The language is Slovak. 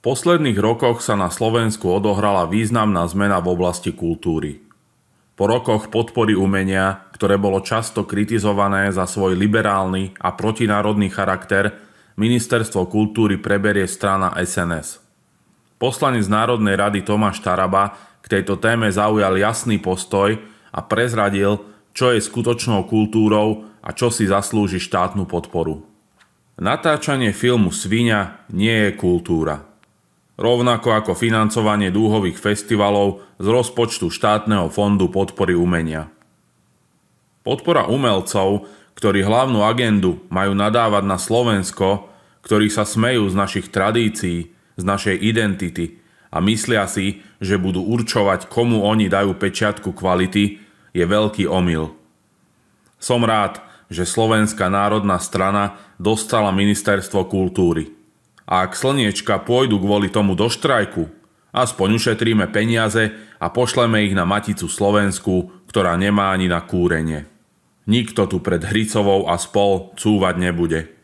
posledných rokoch sa na Slovensku odohrala významná zmena v oblasti kultúry. Po rokoch podpory umenia, ktoré bolo často kritizované za svoj liberálny a protinárodný charakter, ministerstvo kultúry preberie strana SNS. Poslanec Národnej rady Tomáš Taraba k tejto téme zaujal jasný postoj a prezradil, čo je skutočnou kultúrou a čo si zaslúži štátnu podporu. Natáčanie filmu Svinia nie je kultúra rovnako ako financovanie dúhových festivalov z rozpočtu štátneho fondu podpory umenia. Podpora umelcov, ktorí hlavnú agendu majú nadávať na Slovensko, ktorí sa smejú z našich tradícií, z našej identity a myslia si, že budú určovať, komu oni dajú pečiatku kvality, je veľký omyl. Som rád, že Slovenská národná strana dostala Ministerstvo kultúry. A ak slniečka pôjdu kvôli tomu do štrajku, aspoň ušetríme peniaze a pošleme ich na Maticu Slovensku, ktorá nemá ani na kúrenie. Nikto tu pred Hricovou a spol cúvať nebude.